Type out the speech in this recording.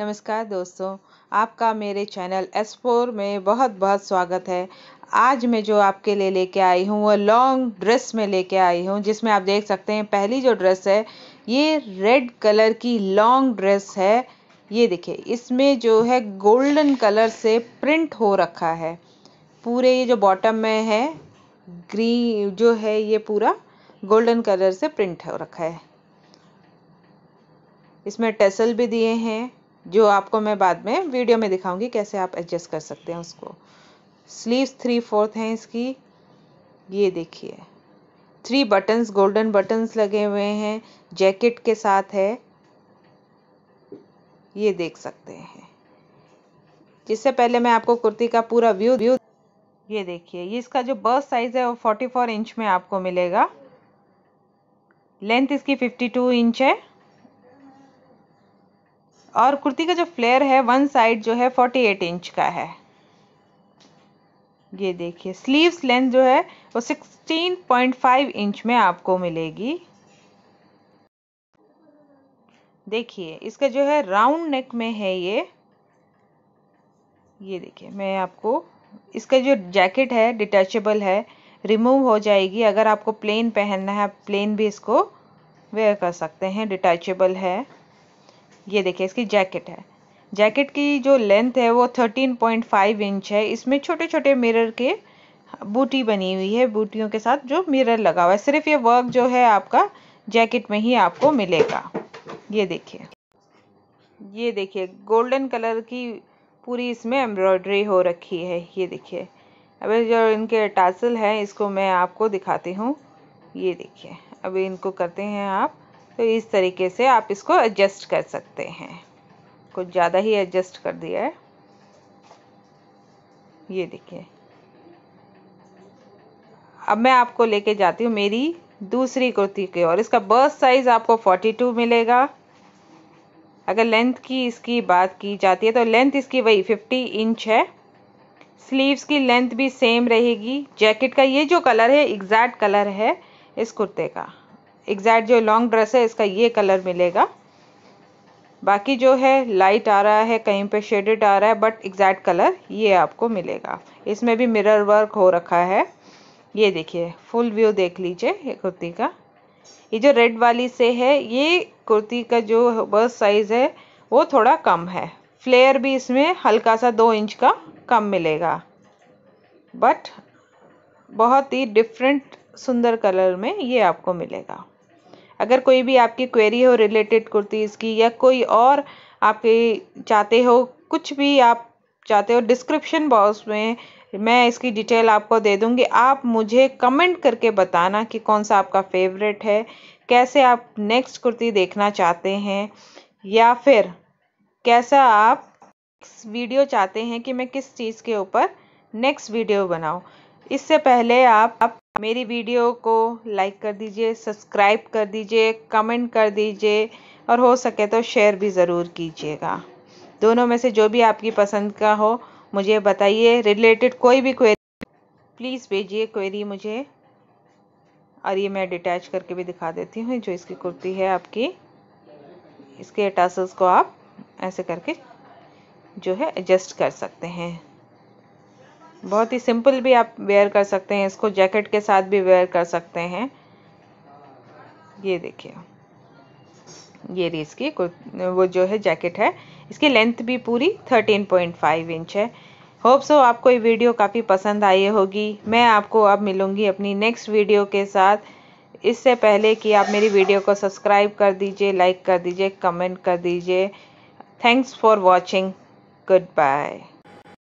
नमस्कार दोस्तों आपका मेरे चैनल एस फोर में बहुत बहुत स्वागत है आज मैं जो आपके लिए लेके आई हूँ वह लॉन्ग ड्रेस में लेके आई हूँ जिसमें आप देख सकते हैं पहली जो ड्रेस है ये रेड कलर की लॉन्ग ड्रेस है ये देखिए इसमें जो है गोल्डन कलर से प्रिंट हो रखा है पूरे ये जो बॉटम में है ग्रीन जो है ये पूरा गोल्डन कलर से प्रिंट हो रखा है इसमें टेसल भी दिए हैं जो आपको मैं बाद में वीडियो में दिखाऊंगी कैसे आप एडजस्ट कर सकते हैं उसको स्लीव्स थ्री फोर्थ हैं इसकी ये देखिए थ्री बटन्स गोल्डन बटन्स लगे हुए हैं जैकेट के साथ है ये देख सकते हैं जिससे पहले मैं आपको कुर्ती का पूरा व्यू व्यू ये देखिए ये इसका जो बर्स साइज़ है वो 44 फोर इंच में आपको मिलेगा लेंथ इसकी फिफ्टी टू इंच है और कुर्ती का जो फ्लेयर है वन साइड जो है फोर्टी एट इंच का है ये देखिए स्लीव्स लेंथ जो है वो सिक्सटीन पॉइंट फाइव इंच में आपको मिलेगी देखिए इसका जो है राउंड नेक में है ये ये देखिए मैं आपको इसका जो जैकेट है डिटैचेबल है रिमूव हो जाएगी अगर आपको प्लेन पहनना है आप प्लेन भी इसको वेयर कर सकते हैं डिटैचेबल है ये देखिए इसकी जैकेट है जैकेट की जो लेंथ है वो 13.5 इंच है इसमें छोटे छोटे मिरर के बूटी बनी हुई है बूटियों के साथ जो मिरर लगा हुआ है सिर्फ ये वर्क जो है आपका जैकेट में ही आपको मिलेगा ये देखिए ये देखिए गोल्डन कलर की पूरी इसमें एम्ब्रॉयडरी हो रखी है ये देखिए अब जो इनके टासल हैं इसको मैं आपको दिखाती हूँ ये देखिए अभी इनको करते हैं आप तो इस तरीके से आप इसको एडजस्ट कर सकते हैं कुछ ज़्यादा ही एडजस्ट कर दिया है ये देखिए अब मैं आपको लेके जाती हूँ मेरी दूसरी कुर्ती की और इसका बर्थ साइज़ आपको 42 मिलेगा अगर लेंथ की इसकी बात की जाती है तो लेंथ इसकी वही 50 इंच है स्लीव्स की लेंथ भी सेम रहेगी जैकेट का ये जो कलर है एग्जैक्ट कलर है इस कुर्ते का एग्जैक्ट जो लॉन्ग ड्रेस है इसका ये कलर मिलेगा बाकी जो है लाइट आ रहा है कहीं पे शेडेड आ रहा है बट एग्जैक्ट कलर ये आपको मिलेगा इसमें भी मिरर वर्क हो रखा है ये देखिए फुल व्यू देख लीजिए ये कुर्ती का ये जो रेड वाली से है ये कुर्ती का जो बस साइज़ है वो थोड़ा कम है फ्लेयर भी इसमें हल्का सा दो इंच का कम मिलेगा बट बहुत ही डिफरेंट सुंदर कलर में ये आपको मिलेगा अगर कोई भी आपकी क्वेरी हो रिलेटेड कुर्तीज़ की या कोई और आपके चाहते हो कुछ भी आप चाहते हो डिस्क्रिप्शन बॉक्स में मैं इसकी डिटेल आपको दे दूंगी आप मुझे कमेंट करके बताना कि कौन सा आपका फेवरेट है कैसे आप नेक्स्ट कुर्ती देखना चाहते हैं या फिर कैसा आप वीडियो चाहते हैं कि मैं किस चीज़ के ऊपर नेक्स्ट वीडियो बनाऊँ इससे पहले आप, आप मेरी वीडियो को लाइक कर दीजिए सब्सक्राइब कर दीजिए कमेंट कर दीजिए और हो सके तो शेयर भी ज़रूर कीजिएगा दोनों में से जो भी आपकी पसंद का हो मुझे बताइए रिलेटेड कोई भी क्वेरी प्लीज़ भेजिए क्वेरी मुझे और ये मैं डिटैच करके भी दिखा देती हूँ जो इसकी कुर्ती है आपकी इसके टासल्स को आप ऐसे करके जो है एडजस्ट कर सकते हैं बहुत ही सिंपल भी आप वेयर कर सकते हैं इसको जैकेट के साथ भी वेयर कर सकते हैं ये देखिए ये रही इसकी वो जो है जैकेट है इसकी लेंथ भी पूरी 13.5 इंच है होप सो आपको ये वीडियो काफ़ी पसंद आई होगी मैं आपको अब मिलूंगी अपनी नेक्स्ट वीडियो के साथ इससे पहले कि आप मेरी वीडियो को सब्सक्राइब कर दीजिए लाइक कर दीजिए कमेंट कर दीजिए thanks for watching good bye